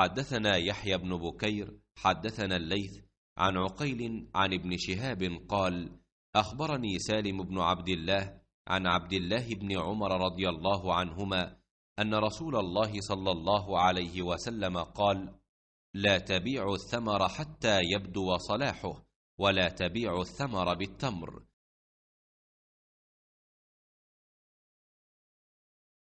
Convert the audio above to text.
حدثنا يحيى بن بكير حدثنا الليث عن عقيل عن ابن شهاب قال أخبرني سالم بن عبد الله عن عبد الله بن عمر رضي الله عنهما أن رسول الله صلى الله عليه وسلم قال لا تبيع الثمر حتى يبدو صلاحه ولا تبيع الثمر بالتمر